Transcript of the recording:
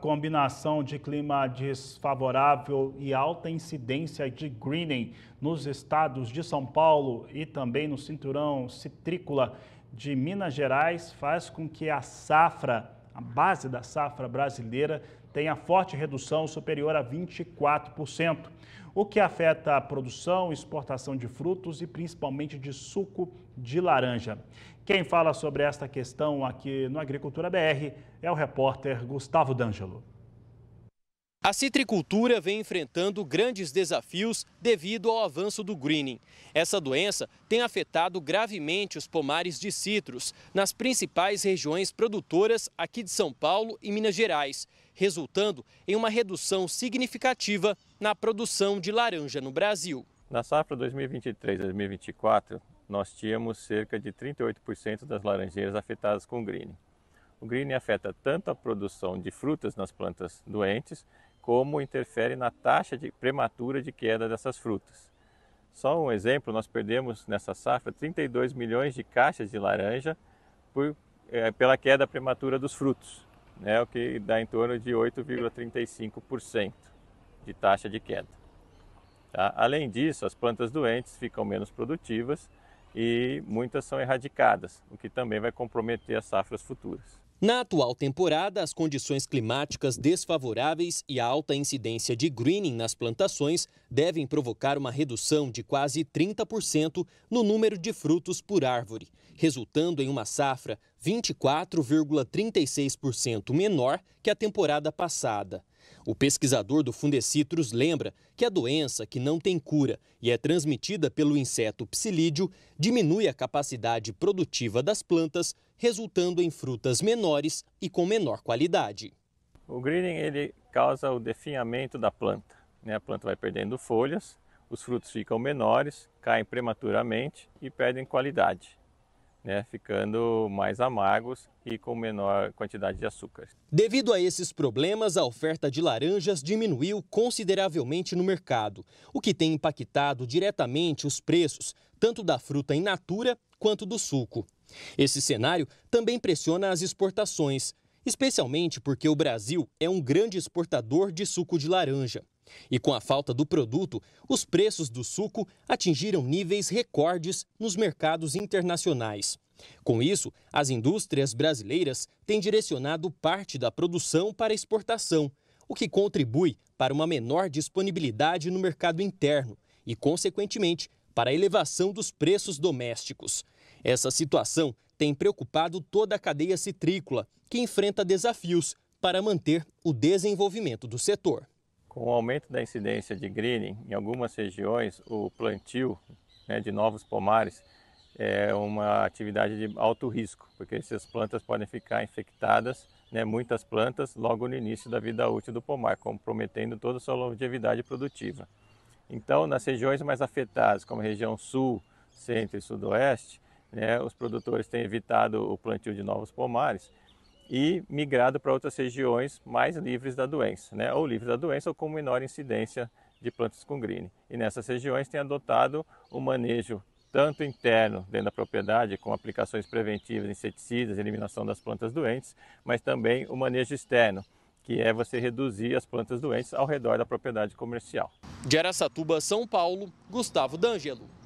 combinação de clima desfavorável e alta incidência de greening nos estados de São Paulo e também no cinturão citrícola de Minas Gerais faz com que a safra, a base da safra brasileira, tenha forte redução superior a 24%, o que afeta a produção exportação de frutos e principalmente de suco de laranja. Quem fala sobre esta questão aqui no Agricultura BR é o repórter Gustavo D'Angelo. A citricultura vem enfrentando grandes desafios devido ao avanço do greening. Essa doença tem afetado gravemente os pomares de citros nas principais regiões produtoras aqui de São Paulo e Minas Gerais, resultando em uma redução significativa na produção de laranja no Brasil. Na safra 2023-2024, nós tínhamos cerca de 38% das laranjeiras afetadas com green. O green afeta tanto a produção de frutas nas plantas doentes, como interfere na taxa de prematura de queda dessas frutas. Só um exemplo, nós perdemos nessa safra 32 milhões de caixas de laranja por, é, pela queda prematura dos frutos, né, o que dá em torno de 8,35% de taxa de queda. Tá? Além disso, as plantas doentes ficam menos produtivas e muitas são erradicadas, o que também vai comprometer as safras futuras. Na atual temporada, as condições climáticas desfavoráveis e a alta incidência de greening nas plantações devem provocar uma redução de quase 30% no número de frutos por árvore, resultando em uma safra 24,36% menor que a temporada passada. O pesquisador do Fundecitrus lembra que a doença, que não tem cura e é transmitida pelo inseto psilídeo, diminui a capacidade produtiva das plantas, resultando em frutas menores e com menor qualidade. O greening ele causa o definhamento da planta. Né? A planta vai perdendo folhas, os frutos ficam menores, caem prematuramente e perdem qualidade né, ficando mais amargos e com menor quantidade de açúcar. Devido a esses problemas, a oferta de laranjas diminuiu consideravelmente no mercado, o que tem impactado diretamente os preços, tanto da fruta in natura quanto do suco. Esse cenário também pressiona as exportações, especialmente porque o Brasil é um grande exportador de suco de laranja. E com a falta do produto, os preços do suco atingiram níveis recordes nos mercados internacionais. Com isso, as indústrias brasileiras têm direcionado parte da produção para exportação, o que contribui para uma menor disponibilidade no mercado interno e, consequentemente, para a elevação dos preços domésticos. Essa situação tem preocupado toda a cadeia citrícola, que enfrenta desafios para manter o desenvolvimento do setor. Com o aumento da incidência de greening em algumas regiões, o plantio né, de novos pomares é uma atividade de alto risco, porque essas plantas podem ficar infectadas, né, muitas plantas, logo no início da vida útil do pomar, comprometendo toda a sua longevidade produtiva. Então, nas regiões mais afetadas, como a região sul, centro e sudoeste, né, os produtores têm evitado o plantio de novos pomares, e migrado para outras regiões mais livres da doença, né? ou livres da doença ou com menor incidência de plantas com grine. E nessas regiões tem adotado o manejo tanto interno dentro da propriedade, com aplicações preventivas, inseticidas, eliminação das plantas doentes, mas também o manejo externo, que é você reduzir as plantas doentes ao redor da propriedade comercial. De Aracatuba, São Paulo, Gustavo D'Angelo.